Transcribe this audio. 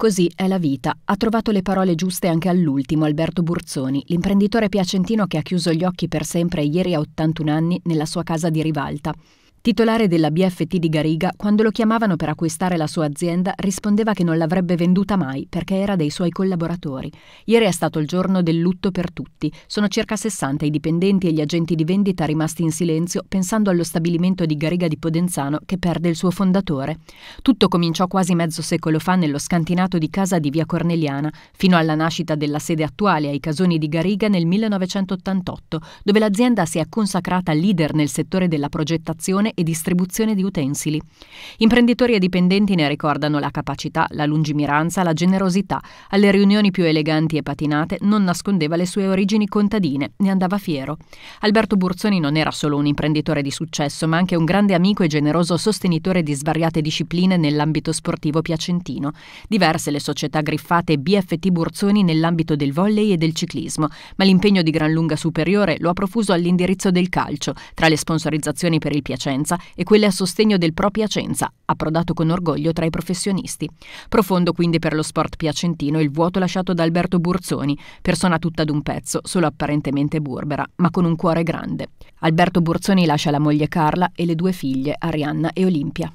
Così è la vita. Ha trovato le parole giuste anche all'ultimo Alberto Burzoni, l'imprenditore piacentino che ha chiuso gli occhi per sempre ieri a 81 anni nella sua casa di Rivalta. Titolare della BFT di Gariga, quando lo chiamavano per acquistare la sua azienda, rispondeva che non l'avrebbe venduta mai perché era dei suoi collaboratori. Ieri è stato il giorno del lutto per tutti. Sono circa 60 i dipendenti e gli agenti di vendita rimasti in silenzio pensando allo stabilimento di Gariga di Podenzano che perde il suo fondatore. Tutto cominciò quasi mezzo secolo fa nello scantinato di casa di Via Corneliana, fino alla nascita della sede attuale ai Casoni di Gariga nel 1988, dove l'azienda si è consacrata leader nel settore della progettazione produzione e distribuzione di utensili. Imprenditori e dipendenti ne ricordano la capacità, la lungimiranza, la generosità. Alle riunioni più eleganti e patinate non nascondeva le sue origini contadine, ne andava fiero. Alberto Burzoni non era solo un imprenditore di successo, ma anche un grande amico e generoso sostenitore di svariate discipline nell'ambito sportivo piacentino. Diverse le società griffate BFT Burzoni nell'ambito del volley e del ciclismo, ma l'impegno di gran lunga superiore lo ha profuso all'indirizzo del calcio, tra le sponsorizzazioni per il Piacenza Piacenza e quelle a sostegno del proprio Piacenza, approdato con orgoglio tra i professionisti. Profondo quindi per lo sport piacentino il vuoto lasciato da Alberto Burzoni, persona tutta d'un pezzo, solo apparentemente burbera, ma con un cuore grande. Alberto Burzoni lascia la moglie Carla e le due figlie, Arianna e Olimpia.